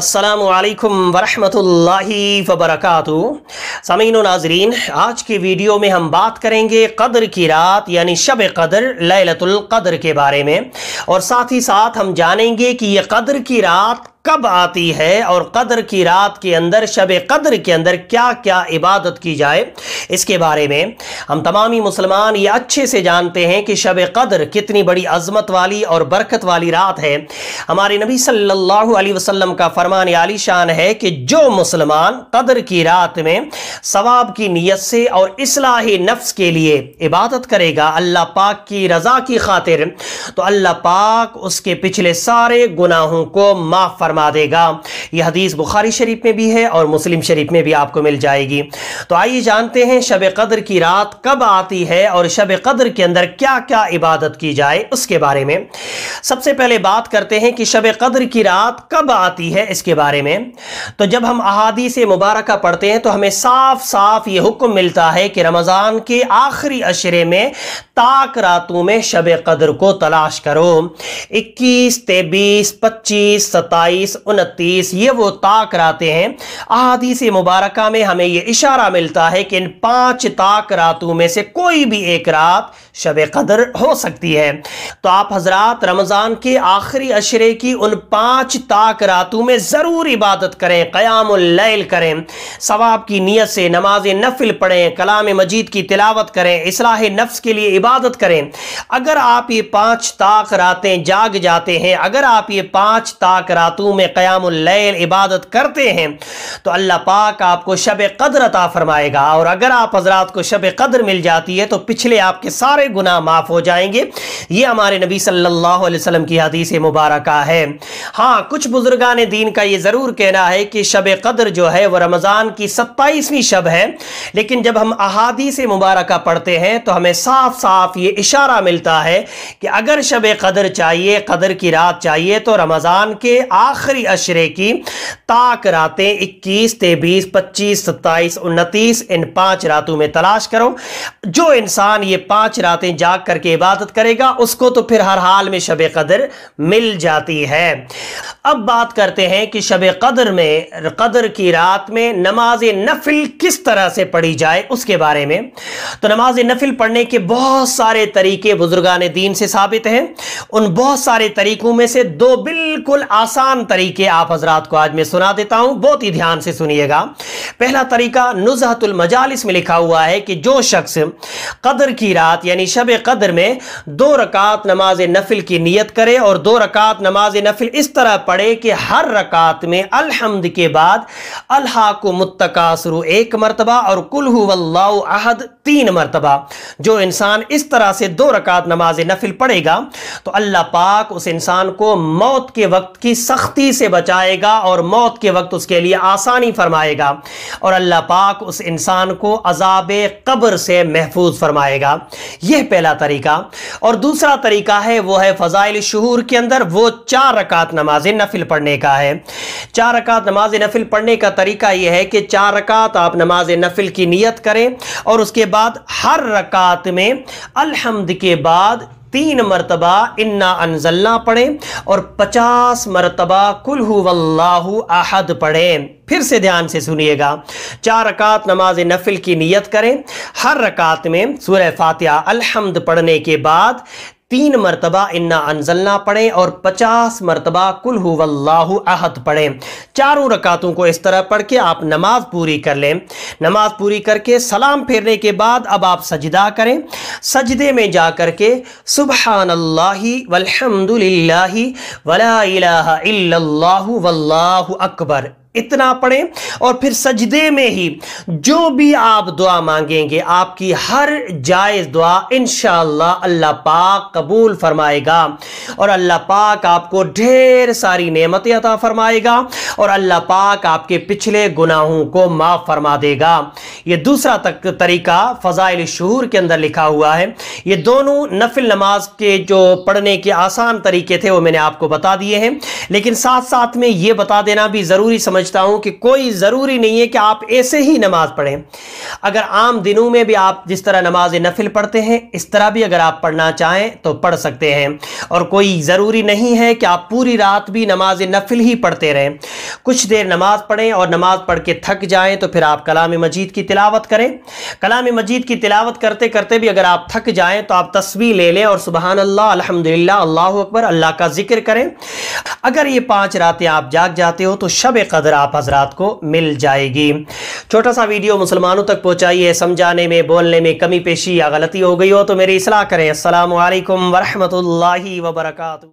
السلام علیکم ورحمۃ اللہ وبرکاتہ و ناظرین آج کے ویڈیو میں ہم بات کریں گے قدر کی رات یعنی شب قدر لیلت القدر کے بارے میں اور ساتھ ہی ساتھ ہم جانیں گے کہ یہ قدر کی رات کب آتی ہے اور قدر کی رات کے اندر شب قدر کے اندر کیا کیا عبادت کی جائے اس کے بارے میں ہم تمامی مسلمان یہ اچھے سے جانتے ہیں کہ شب قدر کتنی بڑی عظمت والی اور برکت والی رات ہے ہمارے نبی صلی اللہ علیہ وسلم کا فرمان علی شان ہے کہ جو مسلمان قدر کی رات میں ثواب کی نیت سے اور اصلاح نفس کے لیے عبادت کرے گا اللہ پاک کی رضا کی خاطر تو اللہ پاک اس کے پچھلے سارے گناہوں کو معاف فرما فرما دے گا یہ حدیث بخاری شریف میں بھی ہے اور مسلم شریف میں بھی آپ کو مل جائے گی تو آئیے جانتے ہیں شب قدر کی رات کب آتی ہے اور شب قدر کے اندر کیا کیا عبادت کی جائے اس کے بارے میں سب سے پہلے بات کرتے ہیں کہ شب قدر کی رات کب آتی ہے اس کے بارے میں تو جب ہم احادیث مبارکہ پڑھتے ہیں تو ہمیں صاف صاف یہ حکم ملتا ہے کہ رمضان کے آخری اشرے میں تاک راتوں میں شب قدر کو تلاش کرو اکیس تیبیس پچیس ستائیس انتیس یہ وہ ہیں احادیث مبارکہ میں ہمیں یہ اشارہ ملتا ہے کہ ان پانچ راتوں میں سے کوئی بھی ایک رات شب قدر ہو سکتی ہے تو آپ حضرات رمضان کے آخری کی ان پانچ راتوں میں ضرور عبادت کریں قیام اللیل کریں ثواب کی نیت سے نماز نفل پڑھیں کلام مجید کی تلاوت کریں اصلاح نفس کے لیے عبادت کریں اگر آپ یہ پانچ راتیں جاگ جاتے ہیں اگر آپ یہ پانچ راتوں رکوں میں قیام اللیل عبادت کرتے ہیں تو اللہ پاک آپ کو شب قدر عطا فرمائے گا اور اگر آپ حضرات کو شب قدر مل جاتی ہے تو پچھلے آپ کے سارے گناہ معاف ہو جائیں گے یہ ہمارے نبی صلی اللہ علیہ وسلم کی حدیث مبارکہ ہے ہاں کچھ بزرگان دین کا یہ ضرور کہنا ہے کہ شب قدر جو ہے وہ رمضان کی ستائیسویں شب ہے لیکن جب ہم احادیث مبارکہ پڑھتے ہیں تو ہمیں صاف صاف یہ اشارہ ملتا ہے کہ اگر شب قدر چاہیے قدر کی رات چاہیے تو رمضان کے آخر آخری اشرے کی تاک راتیں اکیس تیبیس پچیس ستائیس انتیس ان پانچ راتوں میں تلاش کرو جو انسان یہ پانچ راتیں جاگ کر کے عبادت کرے گا اس کو تو پھر ہر حال میں شب قدر کی رات میں نماز نفل کس طرح سے پڑھی جائے اس کے بارے میں تو نماز نفل پڑھنے کے بہت سارے طریقے بزرگان دین سے ثابت ہیں ان بہت سارے طریقوں میں سے دو بالکل آسان طریقے آپ حضرات کو آج میں سنا دیتا ہوں بہت ہی دھیان سے سنیے گا پہلا طریقہ نزہت المجالس میں لکھا ہوا ہے کہ جو شخص قدر کی رات یعنی شب قدر میں دو رکعت نماز نفل کی نیت کرے اور دو رکعت نماز نفل اس طرح پڑھے کہ ہر رکعت میں الحمد کے بعد الحاق متقاصر ایک مرتبہ اور کل ہو اللہ احد تین مرتبہ جو انسان اس طرح سے دو رکعت نماز نفل پڑھے گا تو اللہ پاک اس انسان کو موت کے وقت کی سختی سے بچائے گا اور موت کے وقت اس کے لیے آسانی فرمائے گا اور اللہ پاک اس انسان کو عذاب قبر سے محفوظ فرمائے گا یہ پہلا طریقہ اور دوسرا طریقہ ہے وہ ہے فضائل شہور کے اندر وہ چار رکعت نماز نفل پڑھنے کا ہے چار رکعت نماز نفل پڑھنے کا طریقہ یہ ہے کہ چار رکعت آپ نماز نفل کی نیت کریں اور اس کے بعد ہر رکعت میں الحمد کے بعد تین مرتبہ انا انزلنا پڑھیں اور پچاس مرتبہ کل ہو اللہ احد پڑھیں پھر سے دھیان سے سنیے گا چار رکعت نماز نفل کی نیت کریں ہر رکعت میں سورہ فاتحہ الحمد پڑھنے کے بعد تین مرتبہ انا انزلنا پڑھیں اور پچاس مرتبہ کل ہو اللہ احد پڑھیں چاروں رکاتوں کو اس طرح پڑھ کے آپ نماز پوری کر لیں نماز پوری کر کے سلام پھیرنے کے بعد اب آپ سجدہ کریں سجدے میں جا کر کے سبحان اللہ للہ ولا الہ الا اللہ واللہ اکبر اتنا پڑھیں اور پھر سجدے میں ہی جو بھی آپ دعا مانگیں گے آپ کی ہر جائز دعا انشاءاللہ اللہ اللہ پاک قبول فرمائے گا اور اللہ پاک آپ کو ڈھیر ساری نعمتیں عطا فرمائے گا اور اللہ پاک آپ کے پچھلے گناہوں کو معاف فرما دے گا یہ دوسرا طریقہ فضائل شہور کے اندر لکھا ہوا ہے یہ دونوں نفل نماز کے جو پڑھنے کے آسان طریقے تھے وہ میں نے آپ کو بتا دیے ہیں لیکن ساتھ ساتھ میں یہ بتا دینا بھی ضروری سمجھ سمجھتا ہوں کہ کوئی ضروری نہیں ہے کہ آپ ایسے ہی نماز پڑھیں اگر عام دنوں میں بھی آپ جس طرح نماز نفل پڑھتے ہیں اس طرح بھی اگر آپ پڑھنا چاہیں تو پڑھ سکتے ہیں اور کوئی ضروری نہیں ہے کہ آپ پوری رات بھی نماز نفل ہی پڑھتے رہیں کچھ دیر نماز پڑھیں اور نماز پڑھ کے تھک جائیں تو پھر آپ کلام مجید کی تلاوت کریں کلام مجید کی تلاوت کرتے کرتے بھی اگر آپ تھک جائیں تو آپ تصویر لے لیں اور سبحان اللہ الحمد اللہ اکبر اللہ کا ذکر کریں اگر یہ پانچ راتیں آپ جاگ جاتے ہو تو شب قدر آپ حضرات کو مل جائے گی چھوٹا سا ویڈیو مسلمانوں تک پہنچائیے سمجھانے میں بولنے میں کمی پیشی یا غلطی ہو گئی ہو تو میری اصلاح کریں السلام علیکم ورحمۃ اللہ وبرکاتہ